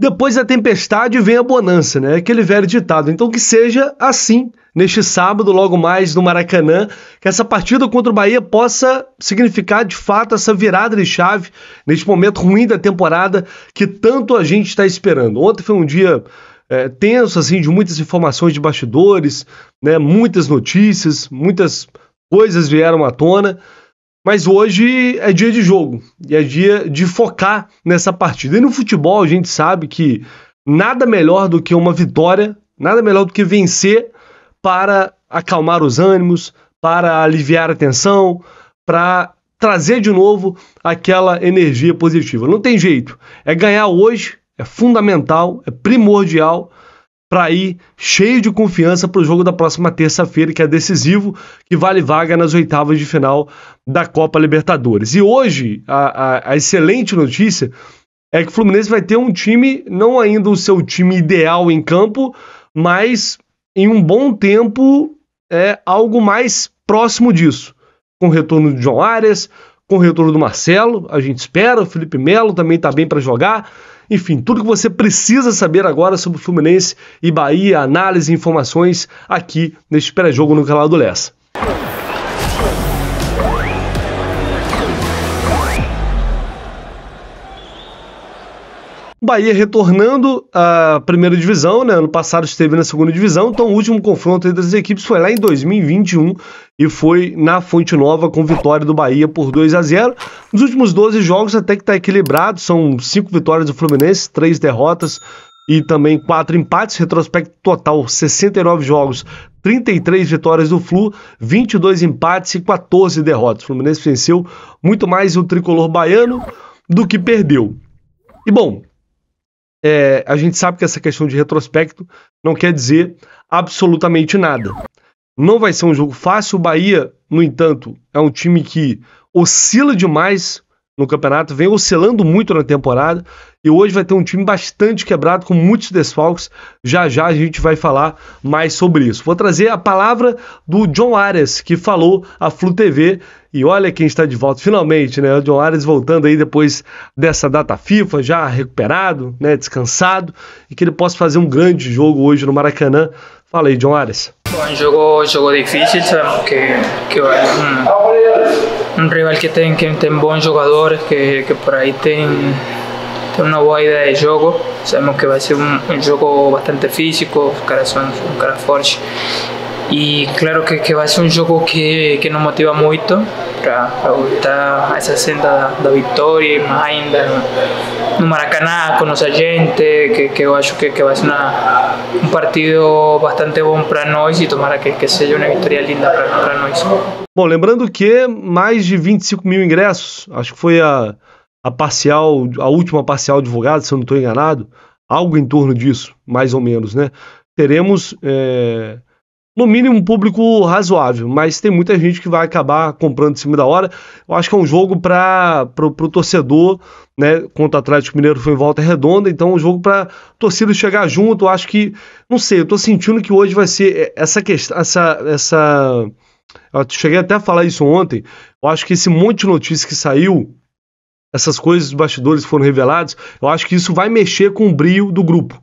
Depois da tempestade vem a bonança, né? Aquele velho ditado. Então que seja assim neste sábado, logo mais no Maracanã, que essa partida contra o Bahia possa significar de fato essa virada de chave neste momento ruim da temporada que tanto a gente está esperando. Ontem foi um dia é, tenso, assim, de muitas informações de bastidores, né? Muitas notícias, muitas coisas vieram à tona. Mas hoje é dia de jogo e é dia de focar nessa partida. E no futebol a gente sabe que nada melhor do que uma vitória, nada melhor do que vencer para acalmar os ânimos, para aliviar a tensão, para trazer de novo aquela energia positiva. Não tem jeito. É ganhar hoje, é fundamental, é primordial para ir cheio de confiança para o jogo da próxima terça-feira, que é decisivo, que vale vaga nas oitavas de final da Copa Libertadores. E hoje, a, a, a excelente notícia é que o Fluminense vai ter um time, não ainda o seu time ideal em campo, mas em um bom tempo é algo mais próximo disso. Com o retorno de João Arias, com o retorno do Marcelo, a gente espera, o Felipe Melo também está bem para jogar. Enfim, tudo que você precisa saber agora sobre o Fluminense e Bahia, análise e informações aqui neste pré-jogo no canal do Lessa. Bahia retornando à primeira divisão, né? Ano passado esteve na segunda divisão, então o último confronto entre as equipes foi lá em 2021 e foi na Fonte Nova com vitória do Bahia por 2 a 0. Nos últimos 12 jogos até que está equilibrado, são cinco vitórias do Fluminense, três derrotas e também quatro empates, retrospecto total 69 jogos, 33 vitórias do Flu, 22 empates e 14 derrotas. O Fluminense venceu muito mais o tricolor baiano do que perdeu. E bom, é, a gente sabe que essa questão de retrospecto não quer dizer absolutamente nada. Não vai ser um jogo fácil. O Bahia, no entanto, é um time que oscila demais no campeonato, vem oscilando muito na temporada. E hoje vai ter um time bastante quebrado, com muitos desfalques. Já já a gente vai falar mais sobre isso. Vou trazer a palavra do John Arias, que falou à Flu TV. E olha quem está de volta finalmente, né? O John Arias voltando aí depois dessa data FIFA, já recuperado, né? Descansado, e que ele possa fazer um grande jogo hoje no Maracanã. Fala aí, John Arias. Bom, é jogo, é jogo difícil, sabemos que, que um, um rival que tem, que tem bons jogadores, que, que por aí tem una boa idea de juego. Sabemos que va a ser un, un juego bastante físico, los caras son, son cara fortes. E claro que, que, vai ser um jogo que, que nos motiva muito para voltar a essa senda da, da vitória, mais ainda no, Maracanã, com nossa gente, que, que eu acho que, que vai ser uma, um partido bastante bom para nós e tomara que, que seja uma vitória linda para nós. Bom, lembrando que mais de 25 mil ingressos, acho que foi a a parcial, a última parcial divulgada, se eu não estou enganado, algo em torno disso, mais ou menos, né? Teremos, é, no mínimo, um público razoável, mas tem muita gente que vai acabar comprando em cima da hora. Eu acho que é um jogo para o torcedor, né? Contra o Atlético Mineiro foi em volta redonda, então é um jogo para torcida chegar junto. Eu acho que, não sei, eu estou sentindo que hoje vai ser essa questão, essa, essa eu cheguei até a falar isso ontem. Eu acho que esse monte de notícias que saiu essas coisas, dos bastidores foram revelados, eu acho que isso vai mexer com o brilho do grupo.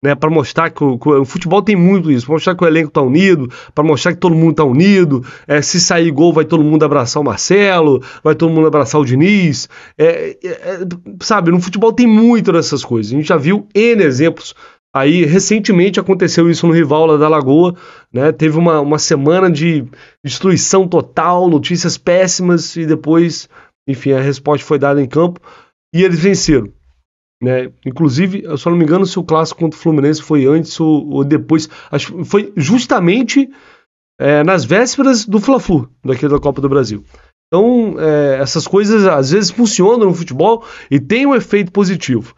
Né, para mostrar que o, que o, futebol tem muito isso, para mostrar que o elenco está unido, para mostrar que todo mundo está unido. É, se sair gol, vai todo mundo abraçar o Marcelo, vai todo mundo abraçar o Diniz. É, é, é, sabe, no futebol tem muito dessas coisas. A gente já viu N exemplos. Aí, recentemente aconteceu isso no rival lá da Lagoa, né? Teve uma, uma semana de destruição total, notícias péssimas e depois enfim, a resposta foi dada em campo e eles venceram. Né? Inclusive, eu só não me engano se o clássico contra o Fluminense foi antes ou, ou depois. Acho que foi justamente é, nas vésperas do Fla-Flu, daquele da Copa do Brasil. Então, é, essas coisas às vezes funcionam no futebol e tem um efeito positivo.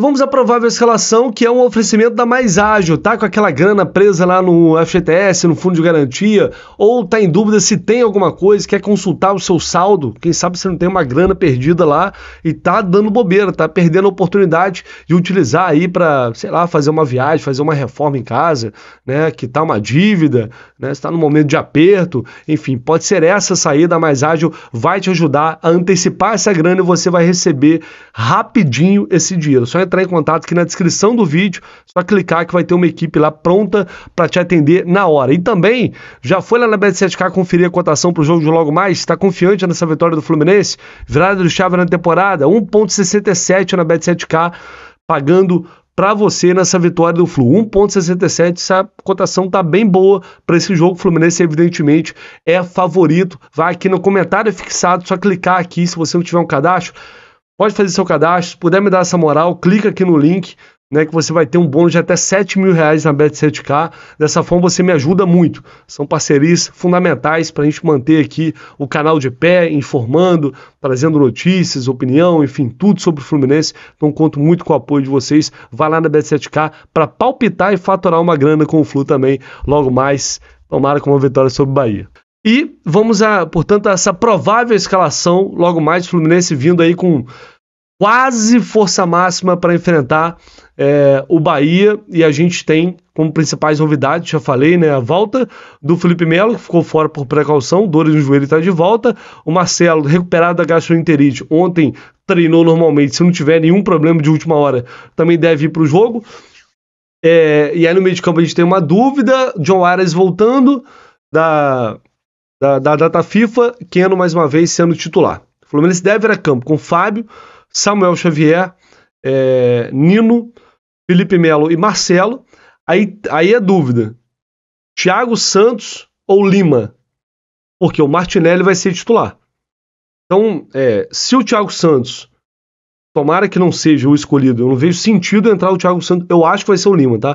Vamos à provável escalação, que é um oferecimento da Mais Ágil. Tá com aquela grana presa lá no FGTS, no fundo de garantia, ou tá em dúvida se tem alguma coisa, quer consultar o seu saldo, quem sabe você não tem uma grana perdida lá e tá dando bobeira, tá perdendo a oportunidade de utilizar aí para, sei lá, fazer uma viagem, fazer uma reforma em casa, né, que tá uma dívida, né, está num momento de aperto, enfim, pode ser essa saída mais ágil vai te ajudar a antecipar essa grana e você vai receber rapidinho esse dinheiro. Só entrar em contato aqui na descrição do vídeo, só clicar que vai ter uma equipe lá pronta para te atender na hora. E também, já foi lá na Bet7K conferir a cotação para o jogo de logo mais? Está confiante nessa vitória do Fluminense? Virada do Chave na temporada, 1.67 na Bet7K, pagando para você nessa vitória do Flu. 1,67, essa cotação tá bem boa para esse jogo. O Fluminense, evidentemente, é favorito. Vai aqui no comentário fixado, só clicar aqui se você não tiver um cadastro. Pode fazer seu cadastro, se puder me dar essa moral, clica aqui no link, né, que você vai ter um bônus de até 7 mil reais na Bet7K. Dessa forma você me ajuda muito. São parcerias fundamentais para a gente manter aqui o canal de pé, informando, trazendo notícias, opinião, enfim, tudo sobre o Fluminense. Então conto muito com o apoio de vocês. Vá lá na Bet7K para palpitar e faturar uma grana com o Flu também logo mais. Tomara com uma vitória sobre o Bahia. E vamos a, portanto, a essa provável escalação logo mais Fluminense vindo aí com quase força máxima para enfrentar é, o Bahia e a gente tem como principais novidades, já falei, né, a volta do Felipe Melo, que ficou fora por precaução, dores no joelho está de volta, o Marcelo recuperado da gastroenterite, ontem treinou normalmente, se não tiver nenhum problema de última hora, também deve ir para o jogo, é, e aí no meio de campo a gente tem uma dúvida, John Ares voltando da da, da data FIFA, Keno mais uma vez sendo titular. O Fluminense deve ir a campo com Fábio, Samuel Xavier, é, Nino, Felipe Melo e Marcelo. Aí, aí é dúvida: Thiago Santos ou Lima? Porque o Martinelli vai ser titular. Então, é, se o Thiago Santos, tomara que não seja o escolhido, eu não vejo sentido entrar o Thiago Santos. Eu acho que vai ser o Lima, tá?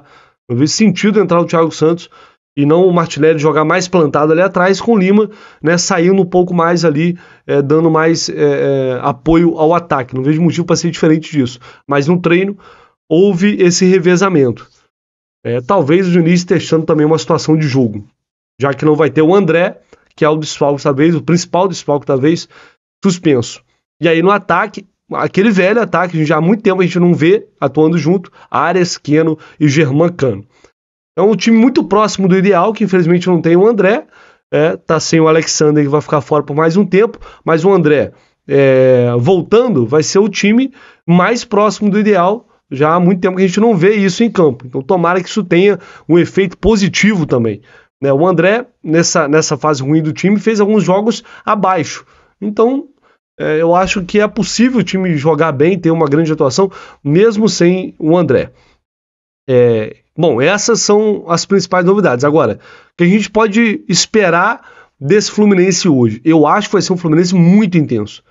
Eu não vejo sentido entrar o Thiago Santos e não o Martinelli jogar mais plantado ali atrás, com o Lima né, saindo um pouco mais ali, é, dando mais é, é apoio ao ataque. Não vejo motivo para ser diferente disso. Mas no treino houve esse revezamento. É, talvez o Diniz testando também uma situação de jogo, já que não vai ter o André, que é o desfalque talvez, o principal desfalque talvez, suspenso. E aí no ataque, aquele velho ataque, já há muito tempo a gente não vê atuando junto, Ares, Keno e Germán Cano. É um time muito próximo do ideal, que infelizmente não tem o André. É, tá sem o Alexander, que vai ficar fora por mais um tempo, mas o André é, voltando vai ser o time mais próximo do ideal. Já há muito tempo que a gente não vê isso em campo. Então, tomara que isso tenha um efeito positivo também. Né? O André, nessa, nessa fase ruim do time, fez alguns jogos abaixo. Então, é, eu acho que é possível o time jogar bem, ter uma grande atuação, mesmo sem o André. É, Bom, essas são as principais novidades. Agora, o que a gente pode esperar desse Fluminense hoje? Eu acho que vai ser um Fluminense muito intenso.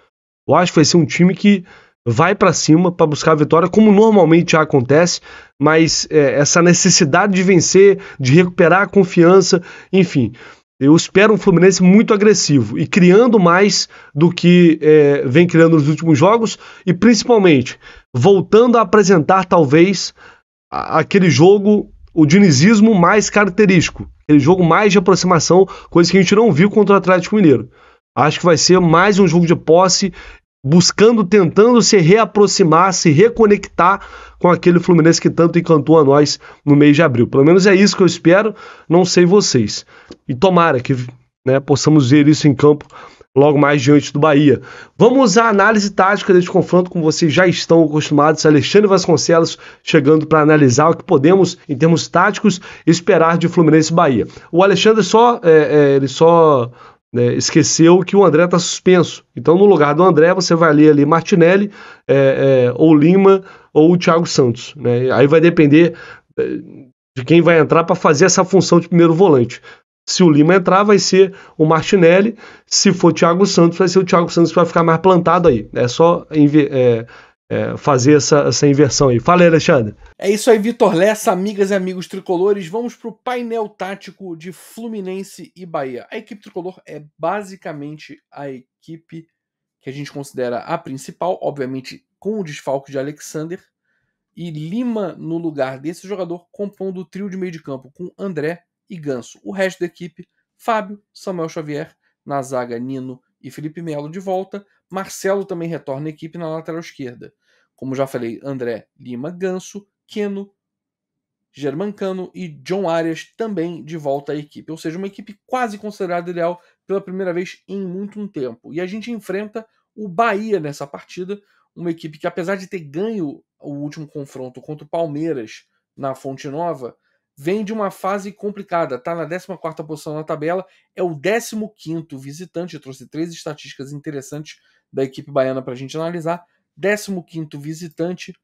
Eu acho que vai ser um time que vai para cima para buscar a vitória, como normalmente já acontece, mas é, essa necessidade de vencer, de recuperar a confiança, enfim. Eu espero um Fluminense muito agressivo e criando mais do que é, vem criando nos últimos jogos e principalmente voltando a apresentar talvez aquele jogo, o dinizismo mais característico, aquele jogo mais de aproximação, coisa que a gente não viu contra o Atlético Mineiro. Acho que vai ser mais um jogo de posse, buscando, tentando se reaproximar, se reconectar com aquele Fluminense que tanto encantou a nós no mês de abril. Pelo menos é isso que eu espero, não sei vocês. E tomara que né, possamos ver isso em campo logo mais diante do Bahia. Vamos à análise tática deste confronto, como vocês já estão acostumados. Alexandre Vasconcelos chegando para analisar o que podemos, em termos táticos, esperar de Fluminense e Bahia. O Alexandre só, é, é, ele só é, esqueceu que o André está suspenso. Então, no lugar do André, você vai ler ali Martinelli, é, é, ou Lima, ou o Thiago Santos. Né? Aí vai depender é, de quem vai entrar para fazer essa função de primeiro volante. Se o Lima entrar, vai ser o Martinelli. Se for Thiago Santos, vai ser o Thiago Santos que vai ficar mais plantado aí. É só é, é, fazer essa, essa inversão aí. Fala aí, Alexandre. É isso aí, Vitor Lessa, amigas e amigos tricolores. Vamos para o painel tático de Fluminense e Bahia. A equipe tricolor é basicamente a equipe que a gente considera a principal, obviamente com o desfalque de Alexander e Lima no lugar desse jogador, compondo o trio de meio de campo com André, e Ganso. O resto da equipe, Fábio, Samuel Xavier, na zaga Nino e Felipe Melo de volta. Marcelo também retorna à equipe na lateral esquerda. Como já falei, André Lima Ganso, Keno, Germancano e John Arias também de volta à equipe. Ou seja, uma equipe quase considerada ideal pela primeira vez em muito tempo. E a gente enfrenta o Bahia nessa partida, uma equipe que, apesar de ter ganho o último confronto contra o Palmeiras na Fonte Nova, vem de uma fase complicada, está na 14 posição na tabela, é o 15 visitante, eu trouxe três estatísticas interessantes da equipe baiana para a gente analisar, 15 visitante,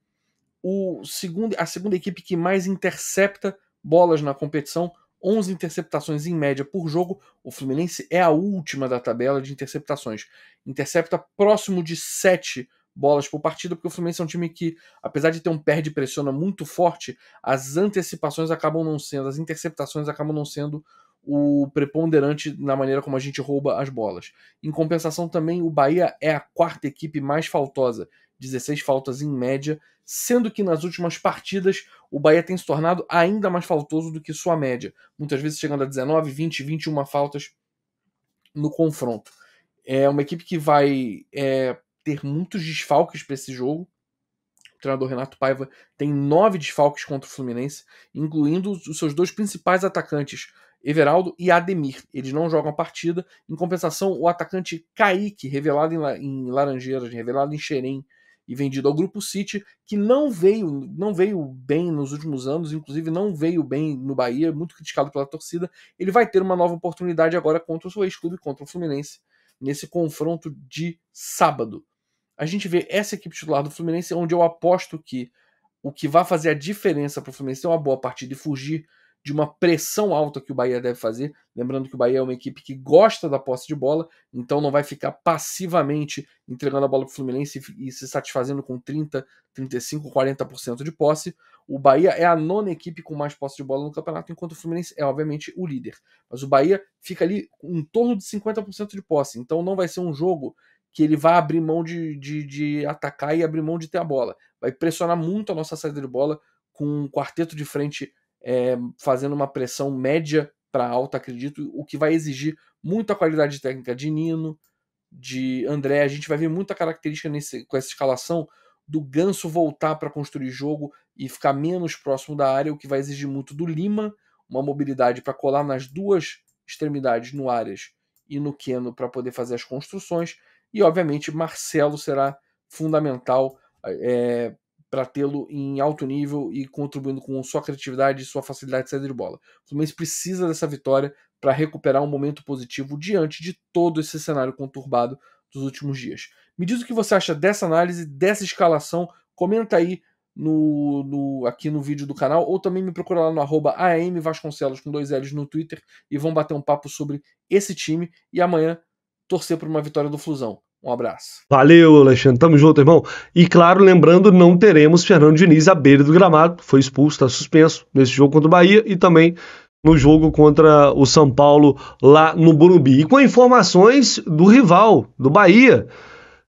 o segundo, a segunda equipe que mais intercepta bolas na competição, 11 interceptações em média por jogo. O Fluminense é a última da tabela de interceptações. Intercepta próximo de 7 bolas por partida, porque o Fluminense é um time que, apesar de ter um pé e pressiona muito forte, as antecipações acabam não sendo, as interceptações acabam não sendo o preponderante na maneira como a gente rouba as bolas. Em compensação, também o Bahia é a quarta equipe mais faltosa, 16 faltas em média, sendo que nas últimas partidas o Bahia tem se tornado ainda mais faltoso do que sua média, muitas vezes chegando a 19, 20, 21 faltas no confronto. É uma equipe que vai é, ter muitos desfalques para esse jogo. O treinador Renato Paiva tem nove desfalques contra o Fluminense, incluindo os seus dois principais atacantes, Everaldo e Ademir. Eles não jogam a partida. Em compensação, o atacante Kaique, revelado em Laranjeiras, revelado em Xerém e vendido ao Grupo City, que não veio, não veio bem nos últimos anos, inclusive não veio bem no Bahia, muito criticado pela torcida. Ele vai ter uma nova oportunidade agora contra o seu ex-clube, contra o Fluminense, nesse confronto de sábado a gente vê essa equipe titular do Fluminense, onde eu aposto que o que vai fazer a diferença para o Fluminense é uma boa partida e fugir de uma pressão alta que o Bahia deve fazer. Lembrando que o Bahia é uma equipe que gosta da posse de bola, então não vai ficar passivamente entregando a bola para o Fluminense e se satisfazendo com 30, 35, 40% de posse. O Bahia é a nona equipe com mais posse de bola no campeonato, enquanto o Fluminense é, obviamente, o líder. Mas o Bahia fica ali em torno de 50% de posse, então não vai ser um jogo que ele vai abrir mão de, de, de, atacar e abrir mão de ter a bola. Vai pressionar muito a nossa saída de bola com um quarteto de frente é, fazendo uma pressão média para alta, acredito, o que vai exigir muita qualidade técnica de Nino, de André. A gente vai ver muita característica nesse, com essa escalação do Ganso voltar para construir jogo e ficar menos próximo da área, o que vai exigir muito do Lima, uma mobilidade para colar nas duas extremidades, no Arias e no Keno, para poder fazer as construções. E, obviamente, Marcelo será fundamental é, eh, para tê-lo em alto nível e contribuindo com sua criatividade e sua facilidade de saída de bola. O Fluminense precisa dessa vitória para recuperar um momento positivo diante de todo esse cenário conturbado dos últimos dias. Me diz o que você acha dessa análise, dessa escalação. Comenta aí no, no, aqui no vídeo do canal, ou também me procura lá no arroba AMVasconcelos com dois L's no Twitter e vão bater um papo sobre esse time. E amanhã torcer por uma vitória do Flusão. Um abraço. Valeu, Alexandre. Tamo junto, irmão. E claro, lembrando, não teremos Fernando Diniz à beira do gramado. Foi expulso, está suspenso nesse jogo contra o Bahia e também no jogo contra o São Paulo lá no Burumbi. E com informações do rival, do Bahia.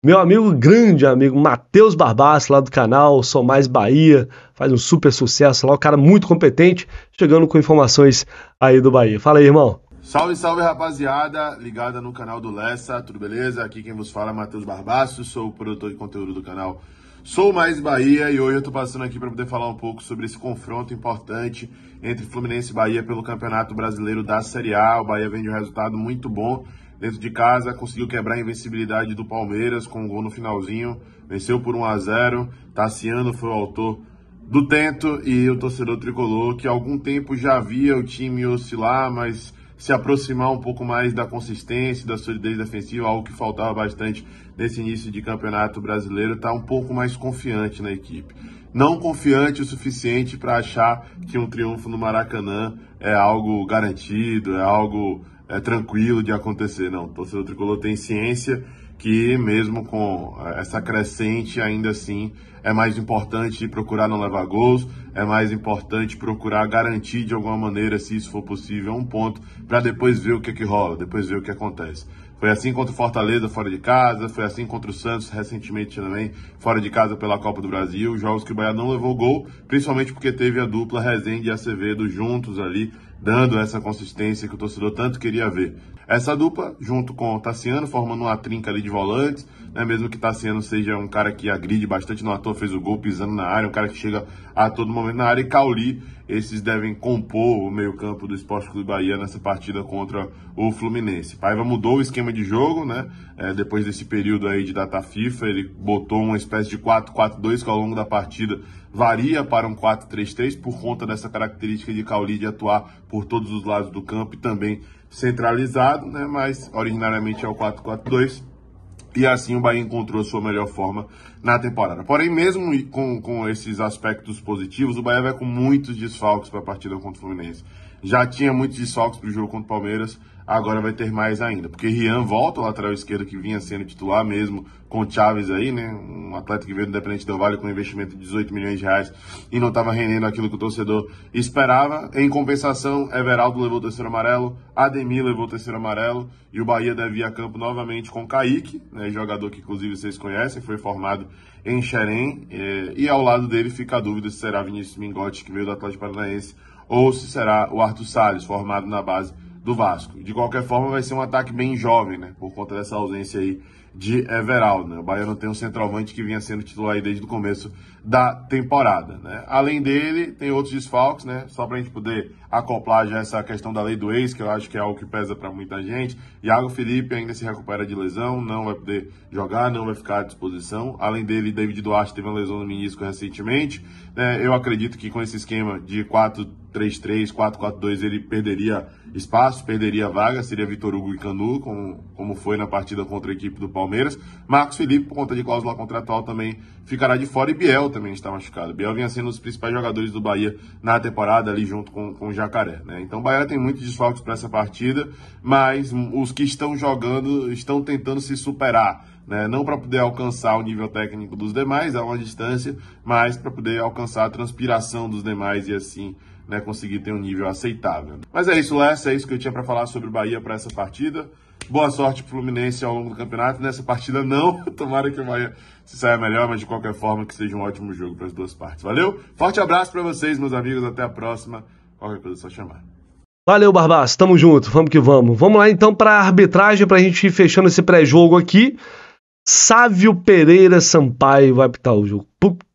Meu amigo, grande amigo, Matheus Barbaço, lá do canal Sou Mais Bahia, faz um super sucesso lá, um cara muito competente, chegando com informações aí do Bahia. Fala aí, irmão. Salve, salve rapaziada, ligada no canal do Lessa, tudo beleza? Aqui quem vos fala é Matheus Barbaço, sou o produtor de conteúdo do canal Sou Mais Bahia e hoje eu tô passando aqui para poder falar um pouco sobre esse confronto importante entre Fluminense e Bahia pelo Campeonato Brasileiro da Série A. O Bahia vem de um resultado muito bom dentro de casa, conseguiu quebrar a invencibilidade do Palmeiras com um gol no finalzinho, venceu por 1 a 0. Tassiano foi o autor do tento e o torcedor tricolor que há algum tempo já via o time oscilar, mas se aproximar um pouco mais da consistência, da solidez defensiva, algo que faltava bastante nesse início de campeonato brasileiro, está um pouco mais confiante na equipe. Não confiante o suficiente para achar que um triunfo no Maracanã é algo garantido, é algo é tranquilo de acontecer, não. O torcedor tricolor tem ciência que, mesmo com é, essa crescente, ainda assim é mais importante procurar não levar gols, é mais importante procurar garantir de alguma maneira, se isso for possível, um ponto, para depois ver o que, que rola, depois ver o que acontece. Foi assim contra o Fortaleza fora de casa, foi assim contra o Santos recentemente também, fora de casa pela Copa do Brasil. Jogos que o Bahia não levou gol, principalmente porque teve a dupla Rezende e Acevedo juntos ali dando essa consistência que o torcedor tanto queria ver. Essa dupla, junto com o Tassiano, formando uma trinca ali de volantes, né? mesmo que Tassiano seja um cara que agride bastante no ator, fez o gol pisando na área, um cara que chega a todo momento na área, e Cauli, esses devem compor o meio campo do Esporte Clube Bahia nessa partida contra o Fluminense. Paiva mudou o esquema de jogo, né? É, depois desse período aí de data FIFA, ele botou uma espécie de 4-4-2 que ao longo da partida varia para um 4-3-3 por conta dessa característica de Cauli de atuar por todos os lados do campo e também centralizado, né? mas originariamente é o 4-4-2. E assim o Bahia encontrou sua melhor forma na temporada. Porém, mesmo com, com esses aspectos positivos, o Bahia vai com muitos desfalques para a partida contra o Fluminense. Já tinha muitos desfalques para o jogo contra o Palmeiras, agora vai ter mais ainda, porque Rian volta o lateral esquerdo que vinha sendo titular mesmo com o Chaves aí, né? Um atleta que veio do Independente Del Vale com um investimento de 18 milhões de reais e não estava rendendo aquilo que o torcedor esperava. Em compensação, Everaldo levou o terceiro amarelo, Ademir levou o terceiro amarelo e o Bahia deve ir a campo novamente com Kaique, né? jogador que inclusive vocês conhecem, foi formado em Xerém eh, e ao lado dele fica a dúvida se será Vinícius Mingotti que veio do Atlético Paranaense ou se será o Arthur Salles, formado na base do Vasco. De qualquer forma, vai ser um ataque bem jovem, né? Por conta dessa ausência aí de Everaldo. Né? O Baiano tem um centroavante que vinha sendo titular aí desde o começo da temporada, né? Além dele, tem outros desfalques, né? Só pra gente poder acoplar já essa questão da lei do ex, que eu acho que é algo que pesa para muita gente. Iago Felipe ainda se recupera de lesão, não vai poder jogar, não vai ficar à disposição. Além dele, David Duarte teve uma lesão no menisco recentemente. Né? Eu acredito que com esse esquema de 4 3-3, 4-4-2, ele perderia espaço, perderia vaga, seria Vitor Hugo e Canu, como, como foi na partida contra a equipe do Palmeiras. Marcos Felipe, por conta de cláusula contratual, também ficará de fora e Biel também está machucado. Biel vinha sendo um dos principais jogadores do Bahia na temporada, ali junto com, com o Jacaré. Né? Então o Bahia tem muitos desfalques para essa partida, mas os que estão jogando estão tentando se superar. Né? Não para poder alcançar o nível técnico dos demais a uma distância, mas para poder alcançar a transpiração dos demais e assim né, conseguir ter um nível aceitável. Mas é isso, Lessa, é isso que eu tinha para falar sobre o Bahia para essa partida. Boa sorte pro Fluminense ao longo do campeonato. Nessa partida não, tomara que o Bahia se saia melhor, mas de qualquer forma que seja um ótimo jogo para as duas partes. Valeu? Forte abraço para vocês, meus amigos, até a próxima. Qualquer coisa é só chamar. Valeu, Barbaço, tamo junto, vamos que vamos. Vamos lá então para a arbitragem, para a gente ir fechando esse pré-jogo aqui. Sávio Pereira Sampaio vai apitar o jogo. Puta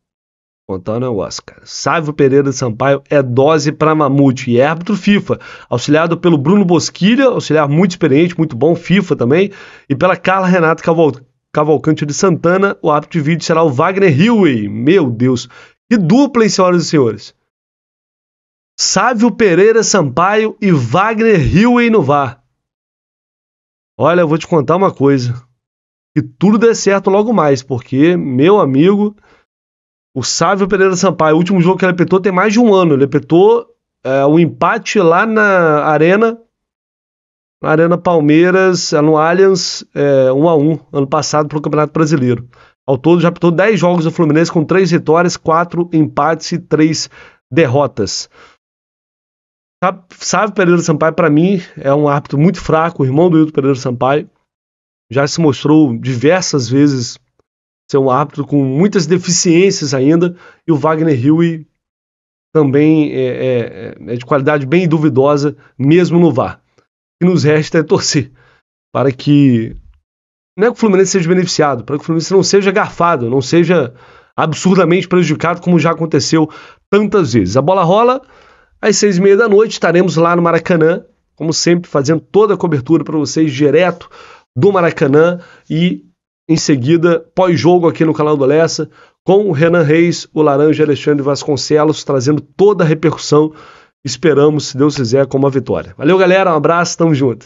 Montana é Oscar. Sávio Pereira Sampaio é dose para mamute e é árbitro FIFA, auxiliado pelo Bruno Bosquilha, auxiliar muito experiente, muito bom, FIFA também, e pela Carla Renato Caval Cavalcante de Santana. O árbitro de vídeo será o Wagner Hilwey. Meu Deus, que dupla, hein, senhoras e senhores? Sávio Pereira Sampaio e Wagner Hilwey no VAR. Olha, eu vou te contar uma coisa. Que tudo dê certo logo mais, porque, meu amigo, o Sávio Pereira Sampaio, o último jogo que ele apitou tem mais de um ano. Ele apitou é, um empate lá na Arena, na Arena Palmeiras, é, no Allianz, é, 1 a 1 ano passado pelo Campeonato Brasileiro. Ao todo já apitou 10 jogos do Fluminense com 3 vitórias, 4 empates e 3 derrotas. Sávio Pereira Sampaio, para mim, é um árbitro muito fraco, o irmão do Hilton Pereira Sampaio. Já se mostrou diversas vezes ser um árbitro com muitas deficiências ainda, e o Wagner Hill também é, é, é, é, de qualidade bem duvidosa, mesmo no VAR. O que nos resta é torcer para que. Não é que o Fluminense seja beneficiado, para que o Fluminense não seja garfado, não seja absurdamente prejudicado, como já aconteceu tantas vezes. A bola rola, às seis e meia da noite estaremos lá no Maracanã, como sempre, fazendo toda a cobertura para vocês direto do Maracanã e em seguida, pós-jogo aqui no canal do Lessa, com o Renan Reis, o Laranja e Alexandre Vasconcelos, trazendo toda a repercussão. Esperamos, se Deus quiser, com uma vitória. Valeu, galera. Um abraço, tamo junto.